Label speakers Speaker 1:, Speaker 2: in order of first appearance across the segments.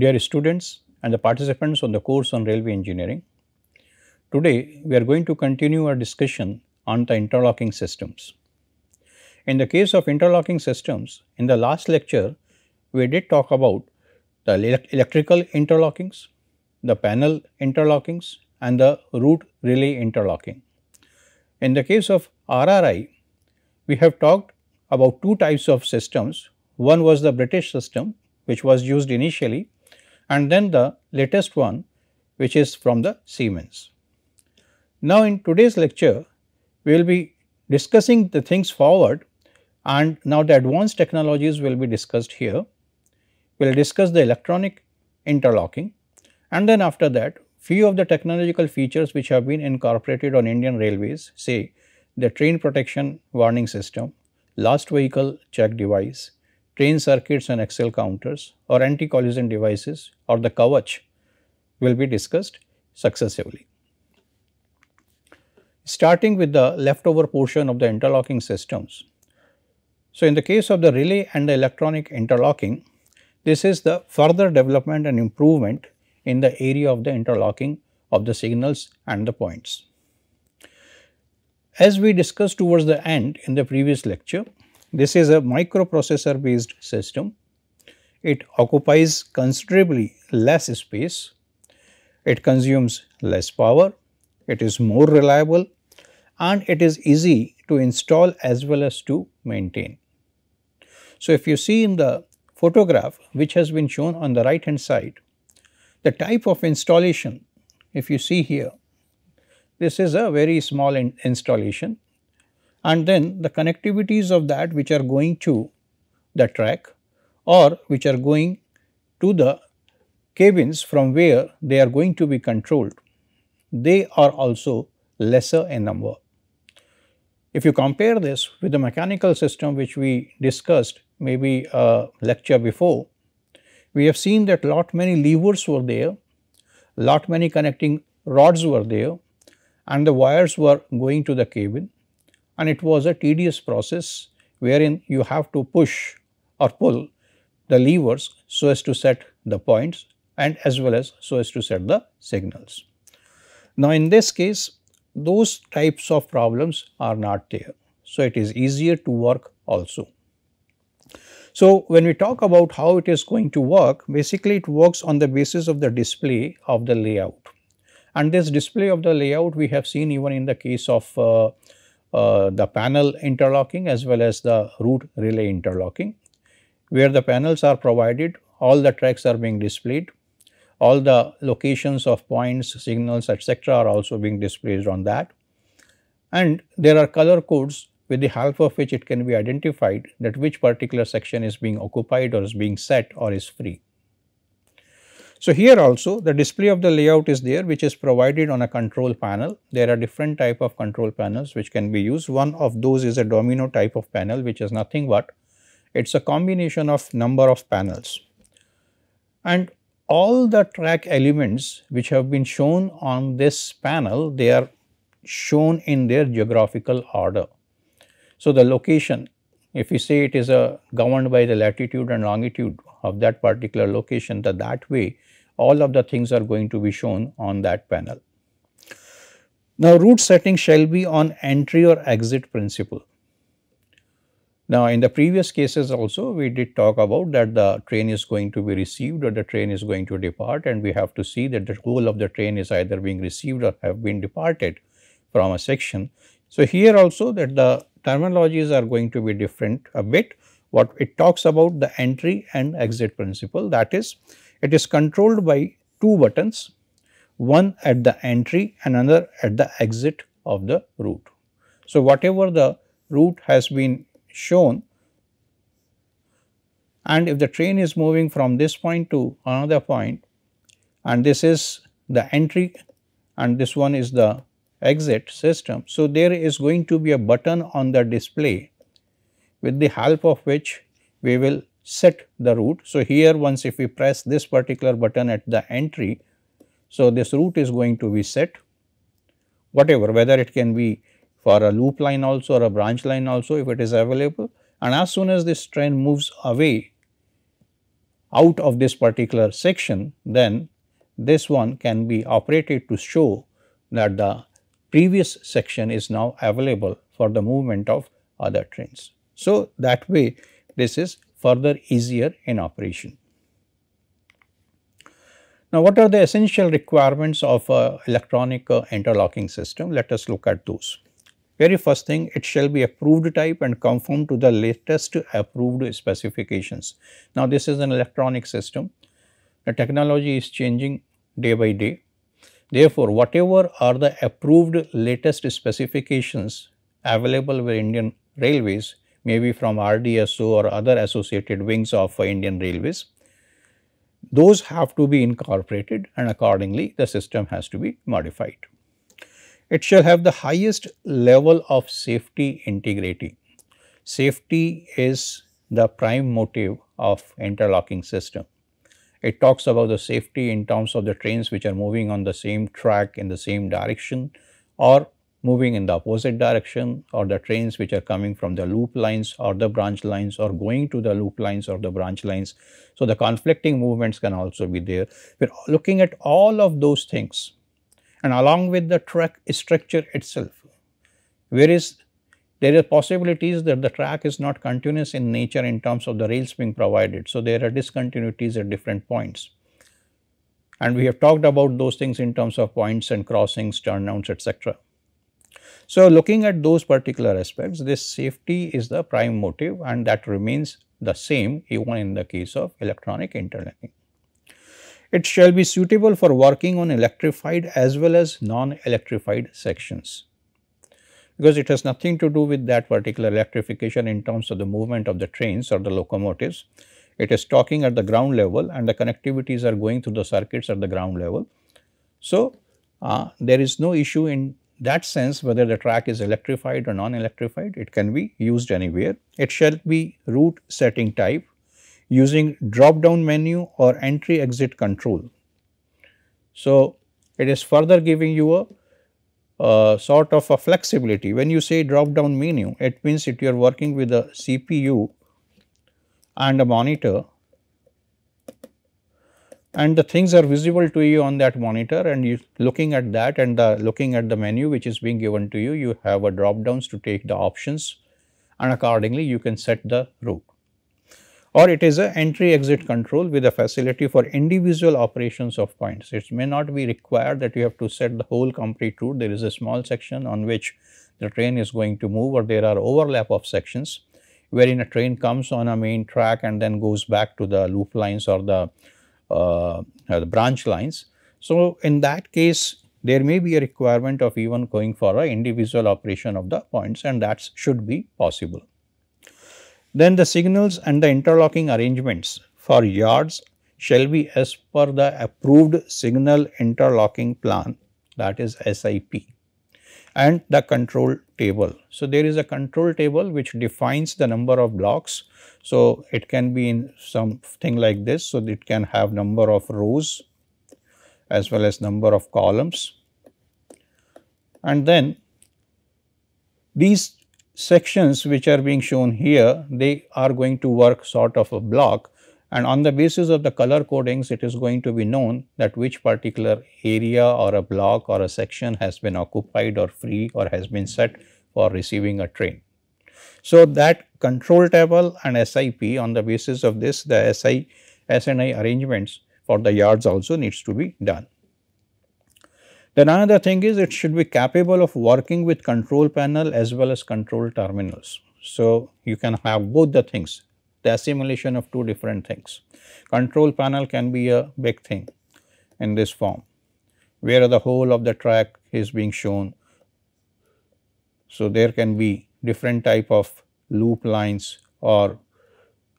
Speaker 1: Dear students and the participants on the course on railway engineering, today we are going to continue our discussion on the interlocking systems. In the case of interlocking systems, in the last lecture, we did talk about the electrical interlockings, the panel interlockings and the root relay interlocking. In the case of RRI, we have talked about two types of systems. One was the British system which was used initially and then the latest one which is from the Siemens. Now, in today's lecture, we will be discussing the things forward and now the advanced technologies will be discussed here. We will discuss the electronic interlocking and then after that few of the technological features which have been incorporated on Indian railways say the train protection warning system, last vehicle check device, Train circuits and Excel counters or anti-collision devices or the kavach will be discussed successively. Starting with the leftover portion of the interlocking systems. So, in the case of the relay and the electronic interlocking, this is the further development and improvement in the area of the interlocking of the signals and the points. As we discussed towards the end in the previous lecture, this is a microprocessor based system. It occupies considerably less space, it consumes less power, it is more reliable and it is easy to install as well as to maintain. So, if you see in the photograph which has been shown on the right hand side, the type of installation if you see here, this is a very small in installation and then the connectivities of that which are going to the track or which are going to the cabins from where they are going to be controlled, they are also lesser in number. If you compare this with the mechanical system which we discussed maybe a lecture before, we have seen that lot many levers were there, lot many connecting rods were there and the wires were going to the cabin and it was a tedious process wherein you have to push or pull the levers so as to set the points and as well as so as to set the signals. Now, in this case those types of problems are not there. So, it is easier to work also. So, when we talk about how it is going to work basically it works on the basis of the display of the layout and this display of the layout we have seen even in the case of uh, uh, the panel interlocking as well as the root relay interlocking. Where the panels are provided, all the tracks are being displayed, all the locations of points, signals etc. are also being displayed on that. And there are color codes with the help of which it can be identified that which particular section is being occupied or is being set or is free. So, here also the display of the layout is there which is provided on a control panel. There are different type of control panels which can be used. One of those is a domino type of panel which is nothing but it is a combination of number of panels. And all the track elements which have been shown on this panel they are shown in their geographical order. So, the location if we say it is a governed by the latitude and longitude of that particular location that that way all of the things are going to be shown on that panel. Now route setting shall be on entry or exit principle. Now in the previous cases also we did talk about that the train is going to be received or the train is going to depart and we have to see that the whole of the train is either being received or have been departed from a section. So here also that the terminologies are going to be different a bit what it talks about the entry and exit principle that is it is controlled by two buttons one at the entry and another at the exit of the route. So, whatever the route has been shown and if the train is moving from this point to another point and this is the entry and this one is the exit system. So, there is going to be a button on the display with the help of which we will set the route. So, here once if we press this particular button at the entry, so this route is going to be set whatever whether it can be for a loop line also or a branch line also if it is available and as soon as this train moves away out of this particular section then this one can be operated to show that the previous section is now available for the movement of other trains. So, that way this is further easier in operation. Now, what are the essential requirements of a electronic uh, interlocking system? Let us look at those. Very first thing, it shall be approved type and conform to the latest approved specifications. Now, this is an electronic system. The technology is changing day by day. Therefore, whatever are the approved latest specifications available with Indian Railways, maybe from RDSO or other associated wings of Indian Railways. Those have to be incorporated and accordingly the system has to be modified. It shall have the highest level of safety integrity. Safety is the prime motive of interlocking system. It talks about the safety in terms of the trains which are moving on the same track in the same direction or moving in the opposite direction or the trains which are coming from the loop lines or the branch lines or going to the loop lines or the branch lines. So, the conflicting movements can also be there. We are looking at all of those things and along with the track structure itself, there is there are possibilities that the track is not continuous in nature in terms of the rails being provided. So, there are discontinuities at different points and we have talked about those things in terms of points and crossings, turnouts, etc. So, looking at those particular aspects, this safety is the prime motive and that remains the same even in the case of electronic interlocking. It shall be suitable for working on electrified as well as non-electrified sections because it has nothing to do with that particular electrification in terms of the movement of the trains or the locomotives. It is talking at the ground level and the connectivities are going through the circuits at the ground level. So, uh, there is no issue in that sense whether the track is electrified or non-electrified, it can be used anywhere. It shall be route setting type using drop down menu or entry exit control. So, it is further giving you a uh, sort of a flexibility. When you say drop down menu, it means that you are working with a CPU and a monitor and the things are visible to you on that monitor and you looking at that and the looking at the menu which is being given to you, you have a drop downs to take the options and accordingly you can set the route. Or it is a entry exit control with a facility for individual operations of points. It may not be required that you have to set the whole complete route. There is a small section on which the train is going to move or there are overlap of sections wherein a train comes on a main track and then goes back to the loop lines or the uh, the branch lines. So, in that case there may be a requirement of even going for a individual operation of the points and that should be possible. Then the signals and the interlocking arrangements for yards shall be as per the approved signal interlocking plan that is SIP and the control table. So, there is a control table which defines the number of blocks. So, it can be in something like this. So, it can have number of rows as well as number of columns and then these sections which are being shown here they are going to work sort of a block and on the basis of the color codings it is going to be known that which particular area or a block or a section has been occupied or free or has been set for receiving a train. So, that control table and SIP on the basis of this the SI SNI arrangements for the yards also needs to be done. Then another thing is it should be capable of working with control panel as well as control terminals. So, you can have both the things the assimilation of two different things. Control panel can be a big thing in this form, where the whole of the track is being shown. So, there can be different type of loop lines or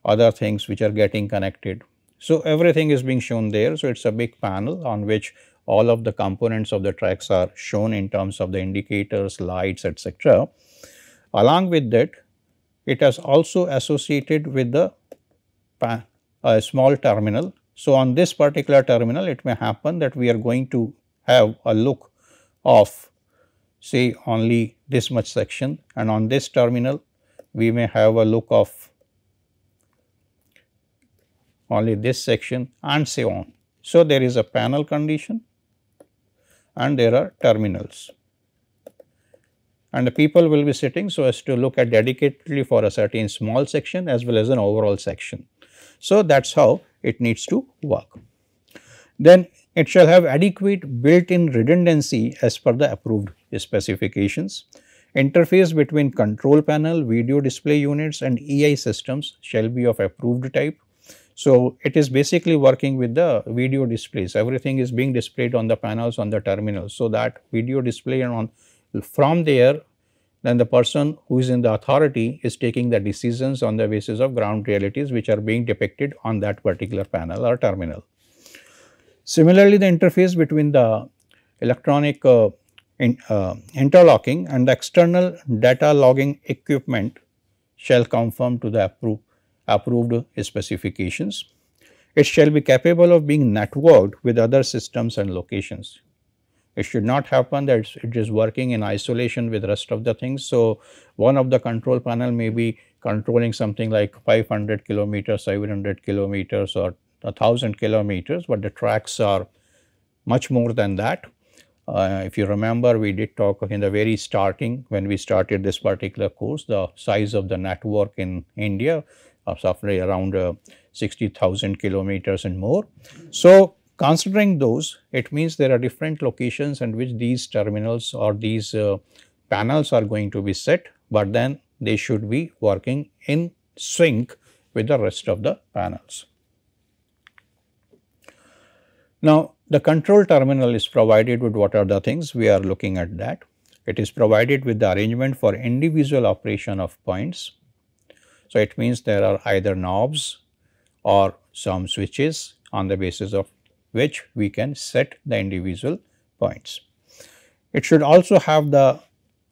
Speaker 1: other things which are getting connected. So, everything is being shown there. So, it is a big panel on which all of the components of the tracks are shown in terms of the indicators, lights, etc. Along with that, it is also associated with the a small terminal. So, on this particular terminal it may happen that we are going to have a look of say only this much section and on this terminal we may have a look of only this section and so on. So, there is a panel condition and there are terminals and the people will be sitting so as to look at dedicatedly for a certain small section as well as an overall section. So, that is how it needs to work. Then it shall have adequate built-in redundancy as per the approved specifications. Interface between control panel, video display units and EI systems shall be of approved type. So, it is basically working with the video displays, everything is being displayed on the panels on the terminals. So, that video display and on from there, then the person who is in the authority is taking the decisions on the basis of ground realities which are being depicted on that particular panel or terminal. Similarly, the interface between the electronic uh, in, uh, interlocking and the external data logging equipment shall conform to the appro approved specifications. It shall be capable of being networked with other systems and locations. It should not happen that it is working in isolation with rest of the things. So one of the control panel may be controlling something like 500 kilometers, 700 kilometers or 1000 kilometers, but the tracks are much more than that. Uh, if you remember, we did talk in the very starting when we started this particular course, the size of the network in India roughly around uh, 60,000 kilometers and more. So, Considering those, it means there are different locations in which these terminals or these uh, panels are going to be set, but then they should be working in sync with the rest of the panels. Now, the control terminal is provided with what are the things we are looking at that. It is provided with the arrangement for individual operation of points. So, it means there are either knobs or some switches on the basis of which we can set the individual points. It should also have the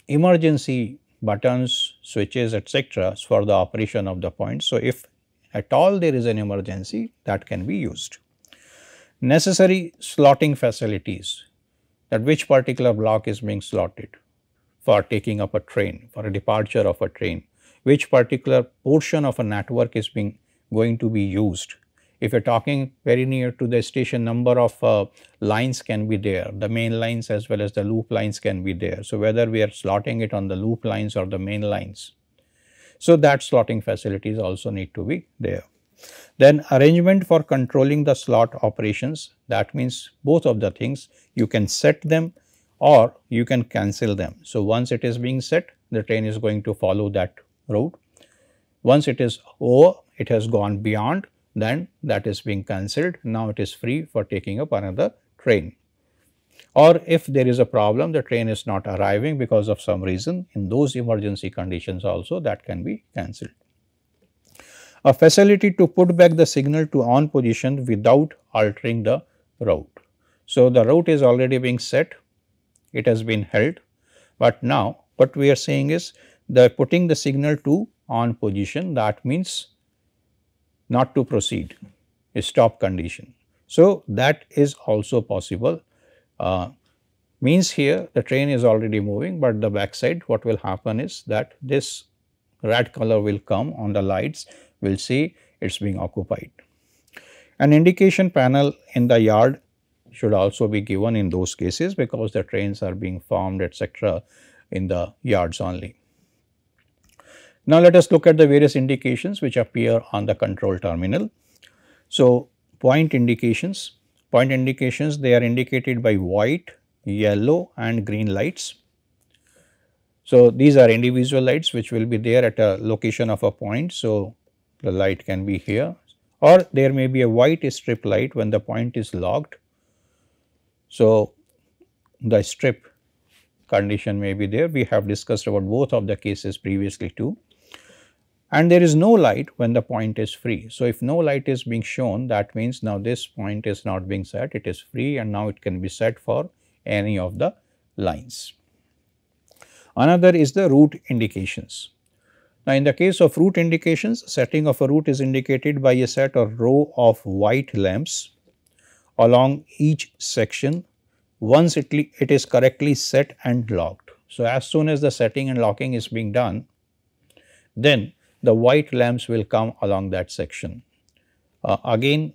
Speaker 1: emergency buttons, switches etc. for the operation of the points. So, if at all there is an emergency that can be used. Necessary slotting facilities that which particular block is being slotted for taking up a train, for a departure of a train, which particular portion of a network is being going to be used if you are talking very near to the station, number of uh, lines can be there. The main lines as well as the loop lines can be there. So, whether we are slotting it on the loop lines or the main lines. So, that slotting facilities also need to be there. Then arrangement for controlling the slot operations that means both of the things you can set them or you can cancel them. So, once it is being set the train is going to follow that route. Once it is over it has gone beyond then that is being cancelled. Now it is free for taking up another train. Or if there is a problem, the train is not arriving because of some reason, in those emergency conditions also that can be cancelled. A facility to put back the signal to on position without altering the route. So, the route is already being set, it has been held, but now what we are saying is the putting the signal to on position that means not to proceed a stop condition. So, that is also possible uh, means here the train is already moving, but the backside what will happen is that this red color will come on the lights we will see it is being occupied. An indication panel in the yard should also be given in those cases because the trains are being formed etc in the yards only. Now, let us look at the various indications which appear on the control terminal. So, point indications, point indications they are indicated by white, yellow and green lights. So, these are individual lights which will be there at a location of a point. So, the light can be here or there may be a white strip light when the point is logged. So, the strip condition may be there. We have discussed about both of the cases previously too and there is no light when the point is free. So, if no light is being shown that means now this point is not being set it is free and now it can be set for any of the lines. Another is the route indications. Now, in the case of route indications setting of a route is indicated by a set or row of white lamps along each section once it, it is correctly set and locked. So, as soon as the setting and locking is being done then the white lamps will come along that section. Uh, again,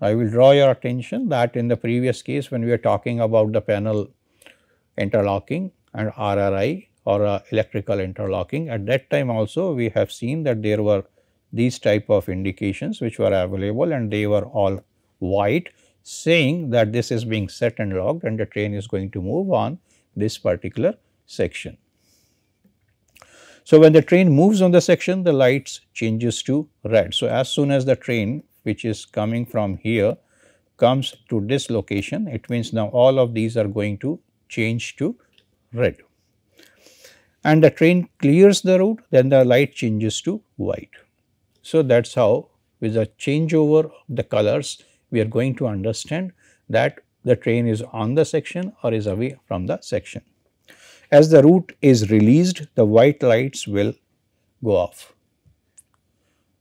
Speaker 1: I will draw your attention that in the previous case when we are talking about the panel interlocking and RRI or uh, electrical interlocking at that time also we have seen that there were these type of indications which were available and they were all white saying that this is being set and locked, and the train is going to move on this particular section. So, when the train moves on the section the lights changes to red. So, as soon as the train which is coming from here comes to this location it means now all of these are going to change to red and the train clears the route then the light changes to white. So, that is how with a changeover of the colors we are going to understand that the train is on the section or is away from the section. As the root is released, the white lights will go off.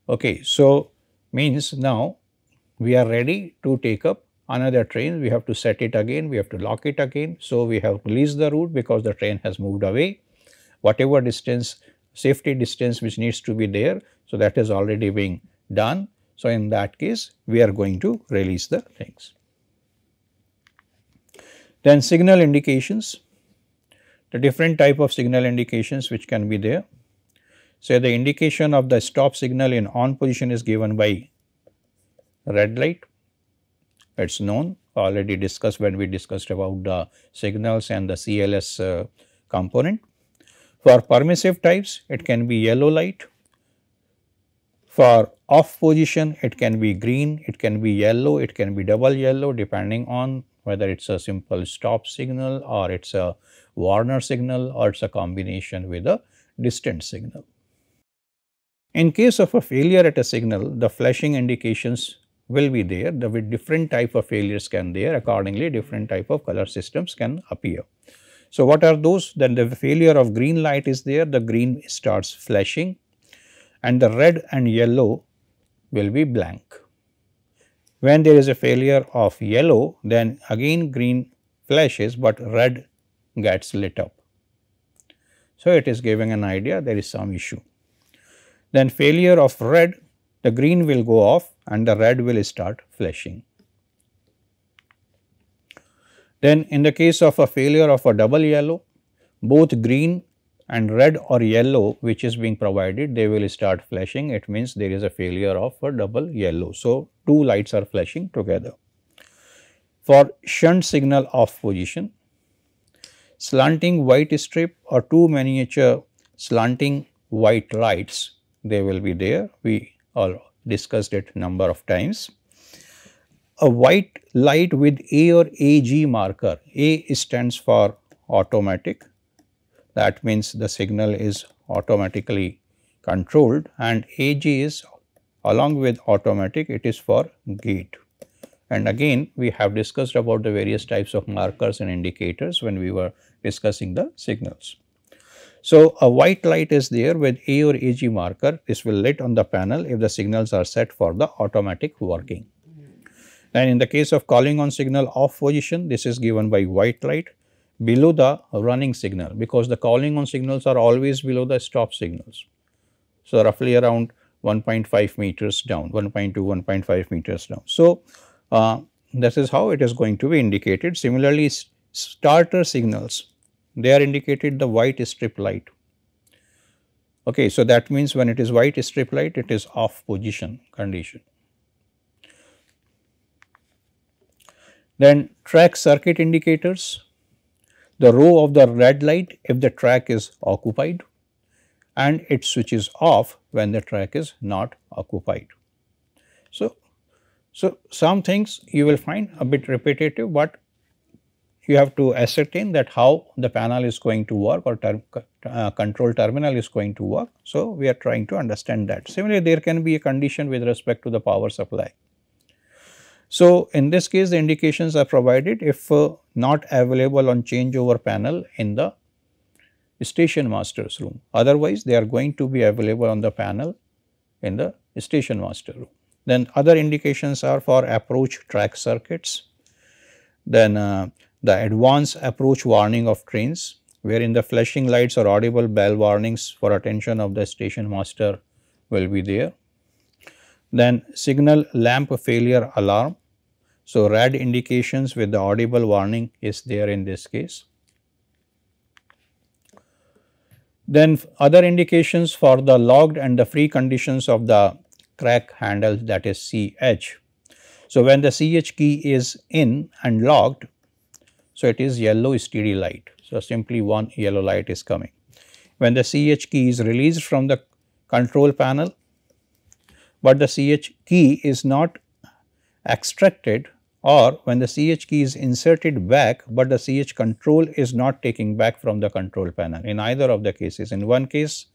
Speaker 1: Okay, so means now we are ready to take up another train. We have to set it again, we have to lock it again. So, we have released the route because the train has moved away. Whatever distance, safety distance which needs to be there, so that is already being done. So, in that case, we are going to release the things. Then signal indications the different type of signal indications which can be there. So, the indication of the stop signal in on position is given by red light, it is known already discussed when we discussed about the signals and the CLS uh, component. For permissive types, it can be yellow light. For off position, it can be green, it can be yellow, it can be double yellow depending on whether it is a simple stop signal or it is a Warner signal or it's a combination with a distant signal. In case of a failure at a signal, the flashing indications will be there, the with different type of failures can there, accordingly different type of color systems can appear. So, what are those? Then the failure of green light is there, the green starts flashing and the red and yellow will be blank. When there is a failure of yellow, then again green flashes, but red gets lit up. So, it is giving an idea there is some issue. Then failure of red, the green will go off and the red will start flashing. Then in the case of a failure of a double yellow, both green and red or yellow which is being provided, they will start flashing. It means there is a failure of a double yellow. So, two lights are flashing together. For shunt signal off position, slanting white strip or two miniature slanting white lights they will be there we all discussed it number of times. A white light with A or AG marker A stands for automatic that means the signal is automatically controlled and AG is along with automatic it is for gate. And again, we have discussed about the various types of markers and indicators when we were discussing the signals. So, a white light is there with A or AG marker. This will lit on the panel if the signals are set for the automatic working. And in the case of calling on signal off position, this is given by white light below the running signal because the calling on signals are always below the stop signals. So, roughly around 1.5 meters down, 1.2, 1.5 meters down. So, uh, this is how it is going to be indicated. Similarly, starter signals, they are indicated the white strip light. Okay, so that means when it is white strip light, it is off position condition. Then track circuit indicators, the row of the red light if the track is occupied and it switches off when the track is not occupied. So, so, some things you will find a bit repetitive, but you have to ascertain that how the panel is going to work or term, uh, control terminal is going to work. So, we are trying to understand that. Similarly, there can be a condition with respect to the power supply. So, in this case the indications are provided if uh, not available on changeover panel in the station master's room, otherwise they are going to be available on the panel in the station master room. Then other indications are for approach track circuits, then uh, the advance approach warning of trains wherein the flashing lights or audible bell warnings for attention of the station master will be there. Then signal lamp failure alarm. So, red indications with the audible warning is there in this case. Then other indications for the logged and the free conditions of the crack handle that is CH. So, when the CH key is in and locked, so it is yellow steady light. So, simply one yellow light is coming. When the CH key is released from the control panel, but the CH key is not extracted or when the CH key is inserted back, but the CH control is not taking back from the control panel in either of the cases. In one case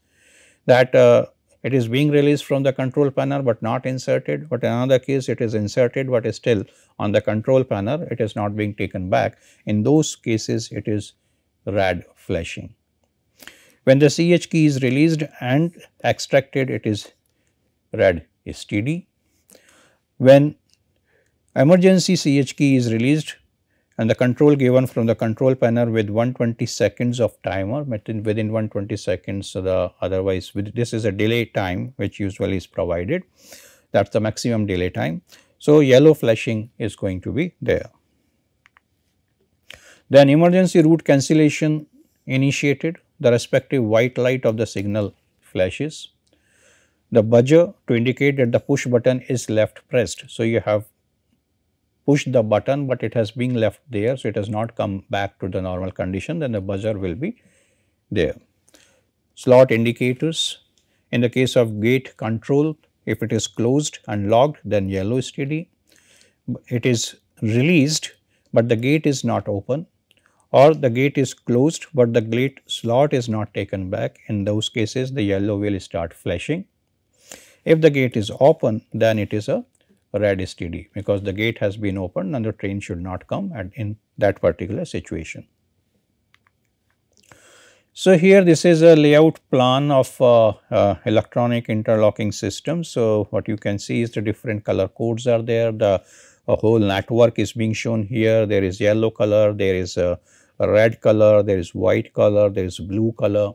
Speaker 1: that uh, it is being released from the control panel but not inserted, but in another case it is inserted but is still on the control panel, it is not being taken back. In those cases, it is rad flashing. When the CH key is released and extracted, it is rad STD. When emergency CH key is released and the control given from the control panel with 120 seconds of timer within, within 120 seconds so the otherwise with, this is a delay time which usually is provided that's the maximum delay time so yellow flashing is going to be there then emergency route cancellation initiated the respective white light of the signal flashes the buzzer to indicate that the push button is left pressed so you have pushed the button but it has been left there. So, it has not come back to the normal condition then the buzzer will be there. Slot indicators in the case of gate control if it is closed and locked then yellow is steady. It is released but the gate is not open or the gate is closed but the gate slot is not taken back in those cases the yellow will start flashing. If the gate is open then it is a rad STD because the gate has been opened and the train should not come at in that particular situation. So, here this is a layout plan of uh, uh, electronic interlocking system. So, what you can see is the different color codes are there, the whole network is being shown here, there is yellow color, there is a red color, there is white color, there is blue color.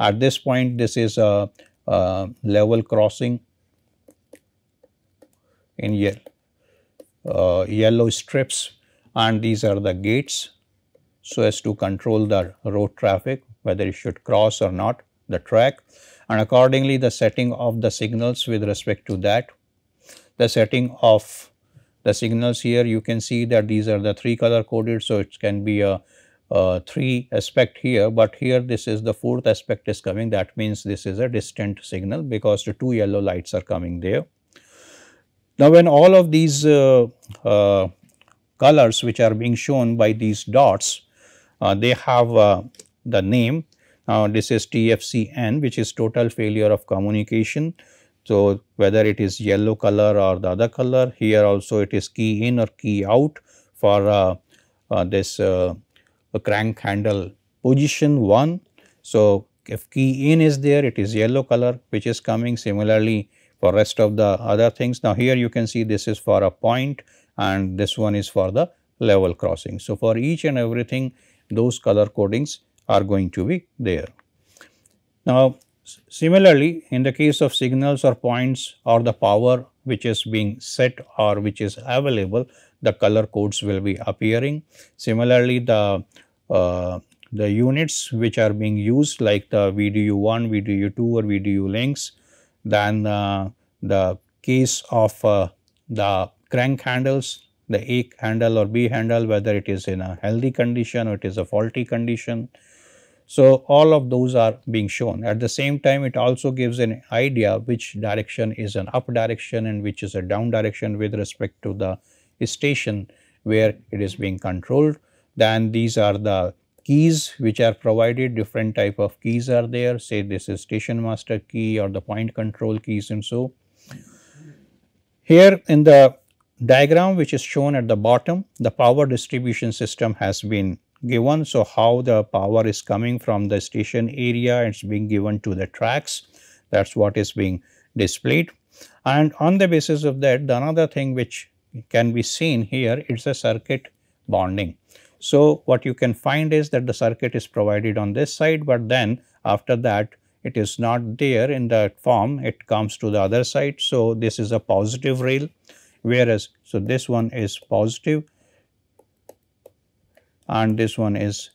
Speaker 1: At this point, this is a, a level crossing in yellow, uh, yellow strips and these are the gates so as to control the road traffic whether it should cross or not the track and accordingly the setting of the signals with respect to that the setting of the signals here you can see that these are the three color coded so it can be a, a three aspect here but here this is the fourth aspect is coming that means this is a distant signal because the two yellow lights are coming there now, when all of these uh, uh, colors which are being shown by these dots, uh, they have the name. Now, this is TFCN which is total failure of communication. So, whether it is yellow color or the other color, here also it is key in or key out for uh, uh, this uh, crank handle position 1. So, if key in is there, it is yellow color which is coming. Similarly, for rest of the other things. Now, here you can see this is for a point and this one is for the level crossing. So, for each and everything those color codings are going to be there. Now, similarly in the case of signals or points or the power which is being set or which is available the color codes will be appearing. Similarly, the uh, the units which are being used like the VDU1, VDU2 or VDU links than uh, the case of uh, the crank handles, the A handle or B handle, whether it is in a healthy condition or it is a faulty condition. So, all of those are being shown. At the same time, it also gives an idea which direction is an up direction and which is a down direction with respect to the station where it is being controlled. Then these are the keys which are provided different type of keys are there say this is station master key or the point control keys and so here in the diagram which is shown at the bottom the power distribution system has been given so how the power is coming from the station area it's being given to the tracks that's what is being displayed and on the basis of that the another thing which can be seen here it's a circuit bonding so, what you can find is that the circuit is provided on this side, but then after that it is not there in that form, it comes to the other side. So, this is a positive rail, whereas, so this one is positive and this one is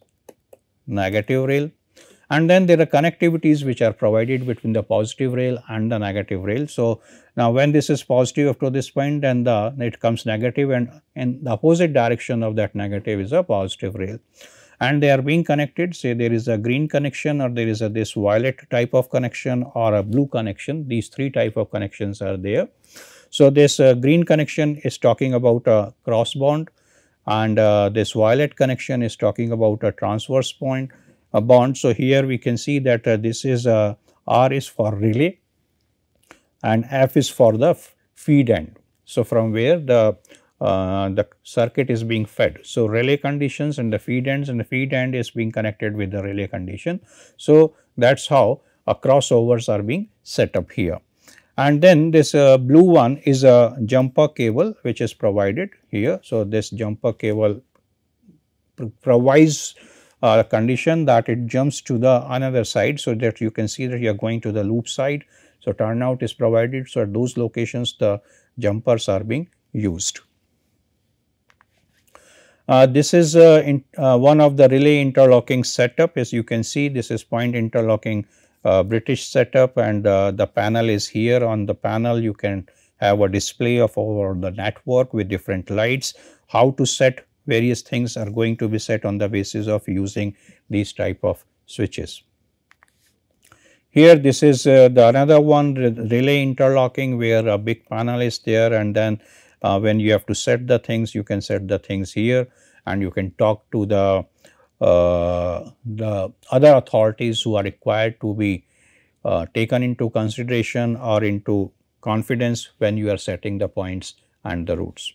Speaker 1: negative rail. And then there are connectivities which are provided between the positive rail and the negative rail. So, now when this is positive up to this point and the it comes negative and in the opposite direction of that negative is a positive rail. And they are being connected say there is a green connection or there is a this violet type of connection or a blue connection these three type of connections are there. So, this uh, green connection is talking about a cross bond and uh, this violet connection is talking about a transverse point a bond. So, here we can see that uh, this is uh, R is for relay and F is for the feed end. So, from where the uh, the circuit is being fed. So, relay conditions and the feed ends and the feed end is being connected with the relay condition. So, that is how a crossovers are being set up here. And then this uh, blue one is a jumper cable which is provided here. So, this jumper cable provides uh, condition that it jumps to the another side so that you can see that you are going to the loop side. So, turnout is provided. So, at those locations the jumpers are being used. Uh, this is uh, in, uh, one of the relay interlocking setup as you can see this is point interlocking uh, British setup and uh, the panel is here on the panel you can have a display of over the network with different lights, how to set various things are going to be set on the basis of using these type of switches. Here this is uh, the another one relay interlocking where a big panel is there and then uh, when you have to set the things you can set the things here and you can talk to the uh, the other authorities who are required to be uh, taken into consideration or into confidence when you are setting the points and the routes.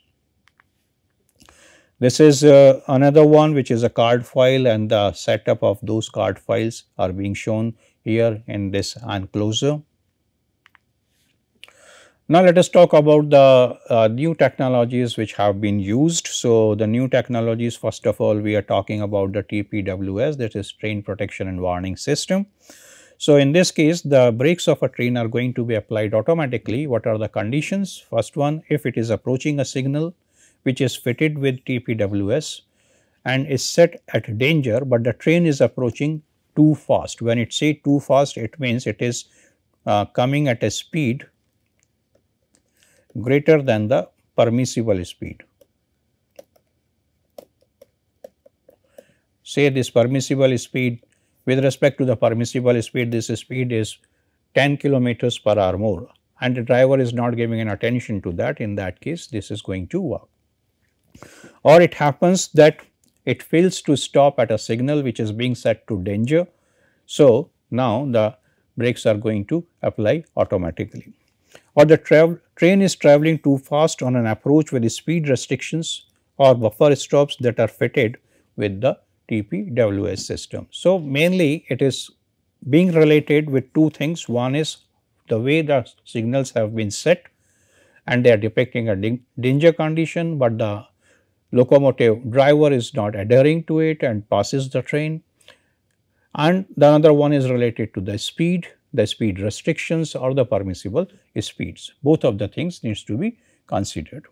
Speaker 1: This is uh, another one which is a card file and the setup of those card files are being shown here in this enclosure. Now, let us talk about the uh, new technologies which have been used. So, the new technologies first of all we are talking about the TPWS that is train protection and warning system. So, in this case the brakes of a train are going to be applied automatically. What are the conditions? First one if it is approaching a signal which is fitted with TPWS and is set at danger, but the train is approaching too fast. When it say too fast, it means it is uh, coming at a speed greater than the permissible speed. Say this permissible speed with respect to the permissible speed, this speed is 10 kilometers per hour more and the driver is not giving an attention to that, in that case this is going to work or it happens that it fails to stop at a signal which is being set to danger. So, now the brakes are going to apply automatically or the train is traveling too fast on an approach with speed restrictions or buffer stops that are fitted with the TPWS system. So, mainly it is being related with two things. One is the way the signals have been set and they are depicting a danger condition, but the locomotive driver is not adhering to it and passes the train. And the another one is related to the speed, the speed restrictions or the permissible speeds. Both of the things needs to be considered.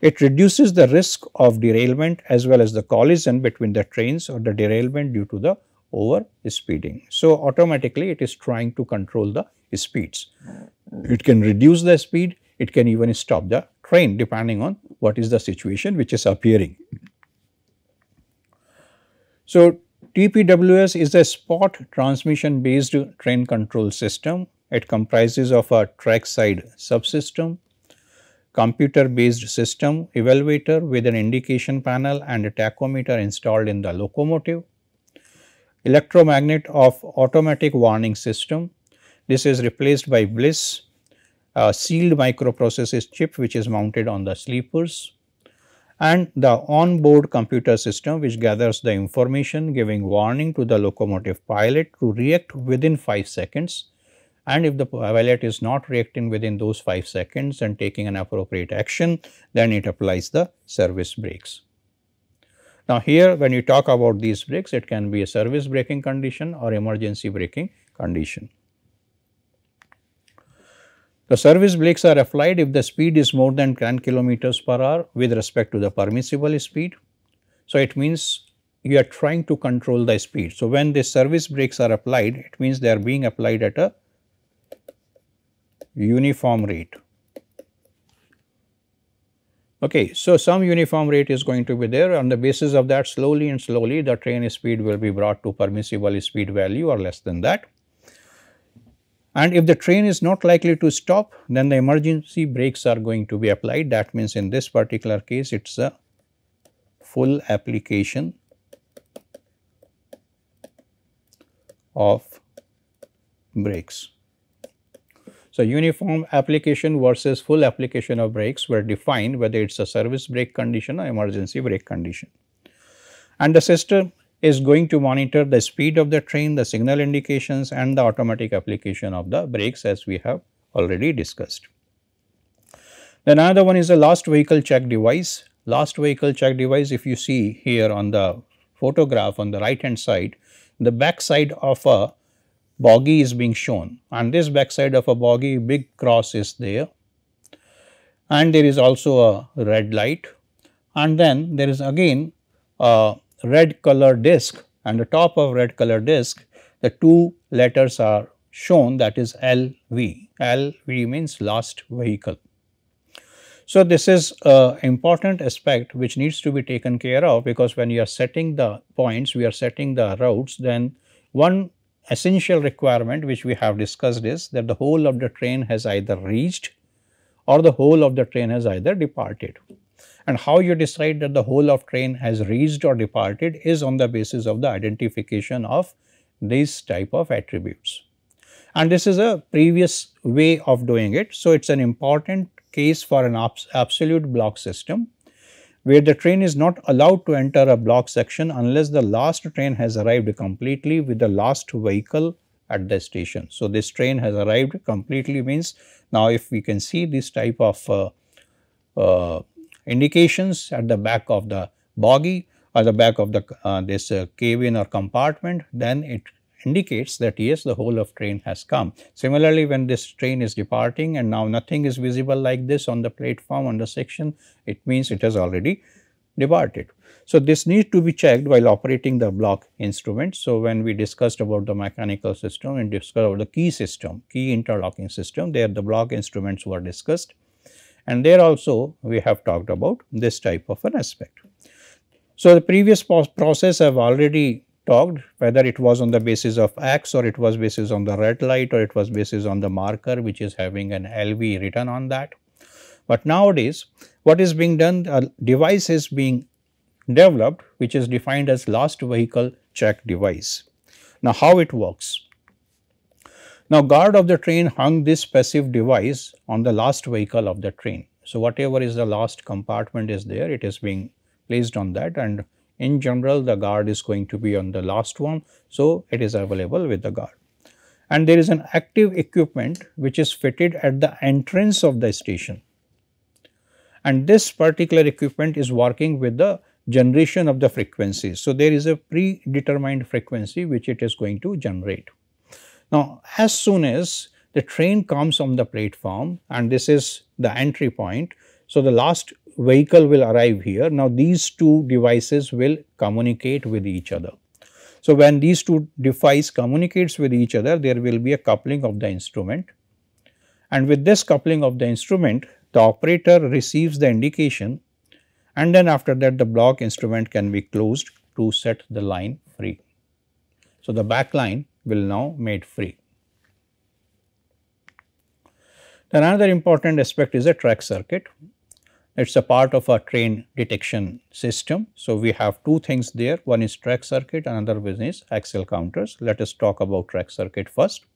Speaker 1: It reduces the risk of derailment as well as the collision between the trains or the derailment due to the over speeding. So, automatically it is trying to control the speeds. It can reduce the speed, it can even stop the train depending on what is the situation which is appearing. So, TPWS is a spot transmission based train control system. It comprises of a trackside subsystem, computer based system evaluator with an indication panel and a tachometer installed in the locomotive, electromagnet of automatic warning system. This is replaced by BLISS uh, sealed microprocessor chip which is mounted on the sleepers and the onboard computer system which gathers the information giving warning to the locomotive pilot to react within 5 seconds and if the pilot is not reacting within those 5 seconds and taking an appropriate action then it applies the service brakes. Now, here when you talk about these brakes it can be a service braking condition or emergency braking condition. The service brakes are applied if the speed is more than 10 kilometers per hour with respect to the permissible speed. So, it means you are trying to control the speed. So, when the service brakes are applied, it means they are being applied at a uniform rate. Okay, so some uniform rate is going to be there on the basis of that slowly and slowly the train speed will be brought to permissible speed value or less than that. And if the train is not likely to stop, then the emergency brakes are going to be applied. That means in this particular case, it is a full application of brakes. So, uniform application versus full application of brakes were defined whether it is a service brake condition or emergency brake condition. And the sister is going to monitor the speed of the train, the signal indications and the automatic application of the brakes as we have already discussed. Then another one is the last vehicle check device. Last vehicle check device if you see here on the photograph on the right hand side, the back side of a bogie is being shown. On this back side of a bogie, big cross is there and there is also a red light and then there is again a red color disc and the top of red color disc, the two letters are shown that is LV. LV means last vehicle. So, this is an important aspect which needs to be taken care of because when you are setting the points, we are setting the routes, then one essential requirement which we have discussed is that the whole of the train has either reached or the whole of the train has either departed. And how you decide that the whole of train has reached or departed is on the basis of the identification of these type of attributes. And this is a previous way of doing it. So, it is an important case for an absolute block system where the train is not allowed to enter a block section unless the last train has arrived completely with the last vehicle at the station. So, this train has arrived completely means now if we can see this type of uh, uh, indications at the back of the bogie or the back of the uh, this uh, cave in or compartment, then it indicates that yes, the whole of train has come. Similarly, when this train is departing and now nothing is visible like this on the platform on the section, it means it has already departed. So, this needs to be checked while operating the block instrument. So, when we discussed about the mechanical system and discussed about the key system, key interlocking system, there the block instruments were discussed and there also we have talked about this type of an aspect. So, the previous process I have already talked whether it was on the basis of X or it was basis on the red light or it was basis on the marker which is having an LV written on that. But nowadays what is being done a device is being developed which is defined as last vehicle check device. Now, how it works? Now, guard of the train hung this passive device on the last vehicle of the train. So, whatever is the last compartment is there, it is being placed on that and in general the guard is going to be on the last one. So, it is available with the guard. And there is an active equipment which is fitted at the entrance of the station. And this particular equipment is working with the generation of the frequencies. So, there is a predetermined frequency which it is going to generate. Now, as soon as the train comes on the platform and this is the entry point, so the last vehicle will arrive here. Now, these two devices will communicate with each other. So, when these two devices communicates with each other, there will be a coupling of the instrument and with this coupling of the instrument, the operator receives the indication and then after that the block instrument can be closed to set the line free. So, the back line will now made free. Then another important aspect is a track circuit. It is a part of a train detection system. So, we have two things there one is track circuit another is axle counters. Let us talk about track circuit first.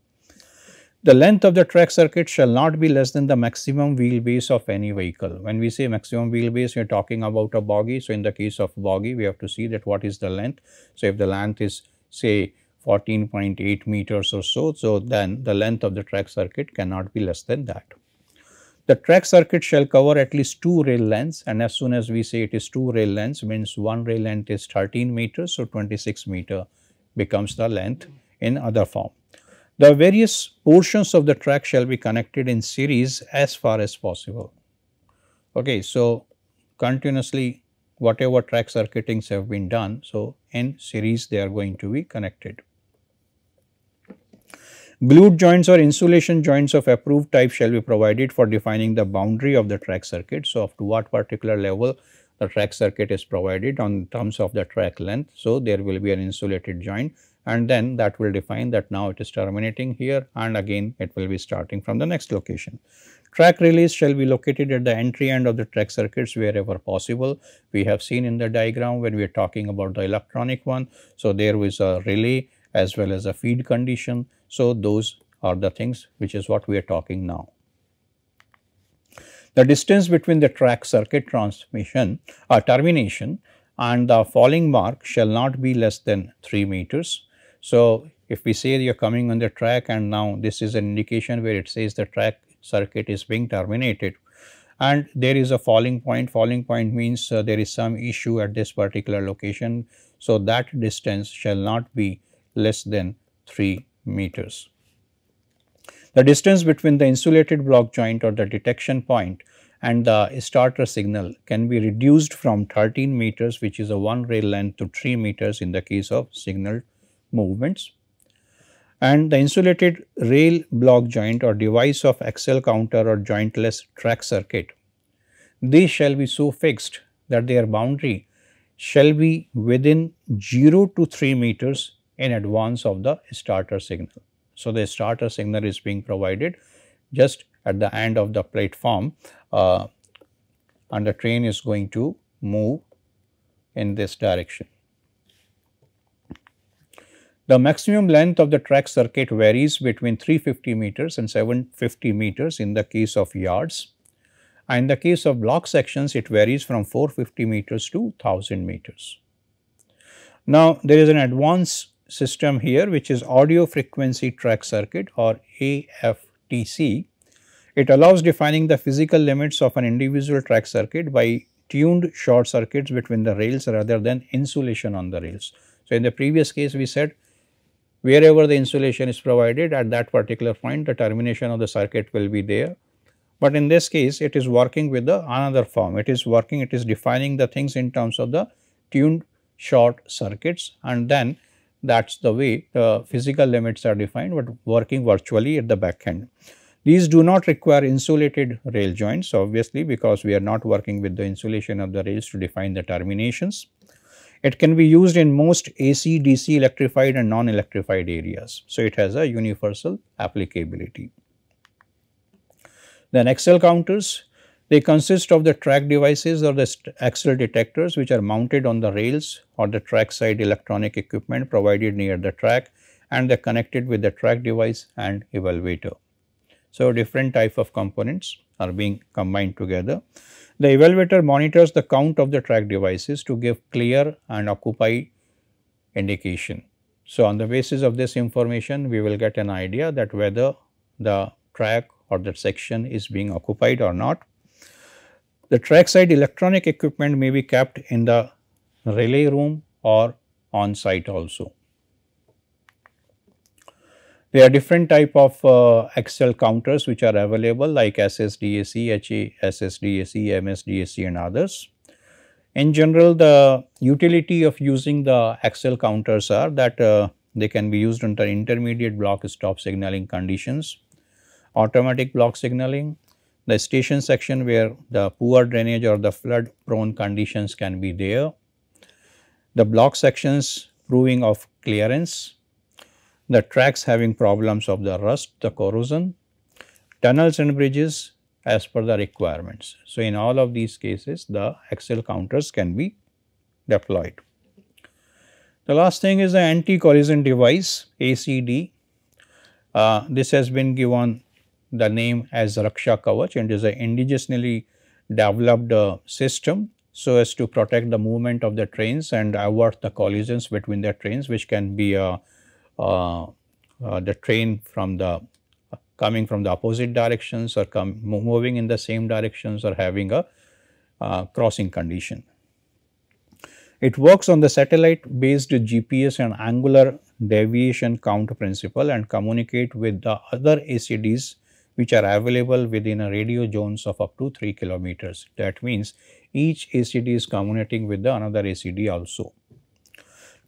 Speaker 1: The length of the track circuit shall not be less than the maximum wheelbase of any vehicle. When we say maximum wheelbase, we are talking about a bogie. So, in the case of bogie, we have to see that what is the length. So, if the length is say 14.8 meters or so. So, then the length of the track circuit cannot be less than that. The track circuit shall cover at least two rail lengths and as soon as we say it is two rail lengths means one rail length is 13 meters so 26 meter becomes the length in other form. The various portions of the track shall be connected in series as far as possible. Okay, so continuously whatever track circuitings have been done, so in series they are going to be connected. Glued joints or insulation joints of approved type shall be provided for defining the boundary of the track circuit. So, up to what particular level the track circuit is provided on terms of the track length. So, there will be an insulated joint and then that will define that now it is terminating here and again it will be starting from the next location. Track release shall be located at the entry end of the track circuits wherever possible. We have seen in the diagram when we are talking about the electronic one. So, there is a relay as well as a feed condition. So, those are the things which is what we are talking now. The distance between the track circuit transmission or uh, termination and the falling mark shall not be less than 3 meters. So, if we say you are coming on the track and now this is an indication where it says the track circuit is being terminated and there is a falling point. Falling point means uh, there is some issue at this particular location. So, that distance shall not be less than 3 meters. The distance between the insulated block joint or the detection point and the starter signal can be reduced from 13 meters which is a one rail length to 3 meters in the case of signal movements. And the insulated rail block joint or device of axle counter or jointless track circuit, these shall be so fixed that their boundary shall be within 0 to 3 meters in advance of the starter signal. So, the starter signal is being provided just at the end of the platform uh, and the train is going to move in this direction. The maximum length of the track circuit varies between 350 meters and 750 meters in the case of yards. And in the case of block sections, it varies from 450 meters to 1000 meters. Now, there is an advance system here which is audio frequency track circuit or AFTC. It allows defining the physical limits of an individual track circuit by tuned short circuits between the rails rather than insulation on the rails. So, in the previous case we said wherever the insulation is provided at that particular point the termination of the circuit will be there. But in this case it is working with the another form, it is working, it is defining the things in terms of the tuned short circuits and then that is the way the uh, physical limits are defined but working virtually at the back end. These do not require insulated rail joints obviously because we are not working with the insulation of the rails to define the terminations. It can be used in most AC, DC electrified and non-electrified areas. So, it has a universal applicability. Then XL counters, they consist of the track devices or the axle detectors which are mounted on the rails or the trackside electronic equipment provided near the track and they are connected with the track device and evaluator. So, different type of components are being combined together. The evaluator monitors the count of the track devices to give clear and occupied indication. So, on the basis of this information, we will get an idea that whether the track or that section is being occupied or not. The trackside electronic equipment may be kept in the relay room or on site also. There are different type of uh, Excel counters which are available like SSDAC, HA, SSDAC, MSDAC and others. In general, the utility of using the Excel counters are that uh, they can be used under intermediate block stop signaling conditions, automatic block signaling, the station section where the poor drainage or the flood prone conditions can be there, the block sections proving of clearance, the tracks having problems of the rust, the corrosion, tunnels and bridges as per the requirements. So, in all of these cases the axle counters can be deployed. The last thing is the anti-collision device ACD. Uh, this has been given the name as Raksha Kavach and is an indigenously developed uh, system so as to protect the movement of the trains and avoid the collisions between the trains which can be uh, uh, uh the train from the uh, coming from the opposite directions or come moving in the same directions or having a uh, crossing condition. It works on the satellite based GPS and angular deviation count principle and communicate with the other ACDs which are available within a radio zones of up to 3 kilometers. That means each ACD is communicating with the another ACD also.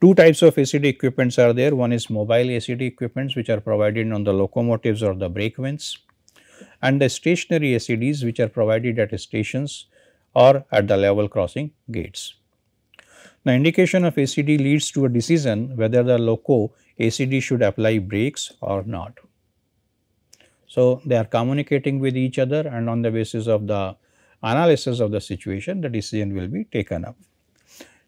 Speaker 1: Two types of ACD equipments are there. One is mobile ACD equipments which are provided on the locomotives or the brake vans and the stationary ACDs which are provided at stations or at the level crossing gates. The indication of ACD leads to a decision whether the loco ACD should apply brakes or not. So, they are communicating with each other and on the basis of the analysis of the situation the decision will be taken up.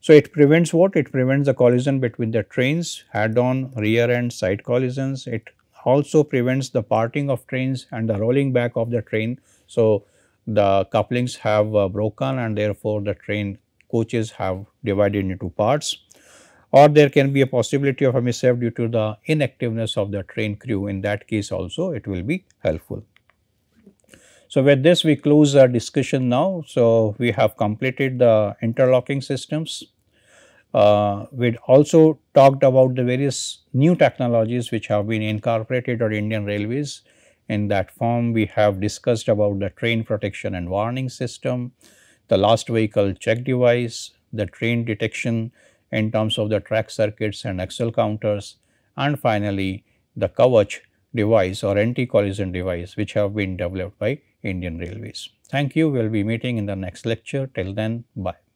Speaker 1: So, it prevents what? It prevents the collision between the trains, head-on, rear-end, side collisions. It also prevents the parting of trains and the rolling back of the train. So, the couplings have uh, broken and therefore, the train coaches have divided into parts or there can be a possibility of a mishap due to the inactiveness of the train crew. In that case also it will be helpful. So, with this we close our discussion now. So, we have completed the interlocking systems. Uh, we also talked about the various new technologies which have been incorporated or Indian railways. In that form, we have discussed about the train protection and warning system, the last vehicle check device, the train detection in terms of the track circuits and axle counters and finally the Kavach device or anti-collision device which have been developed by Indian Railways. Thank you. We will be meeting in the next lecture. Till then, bye.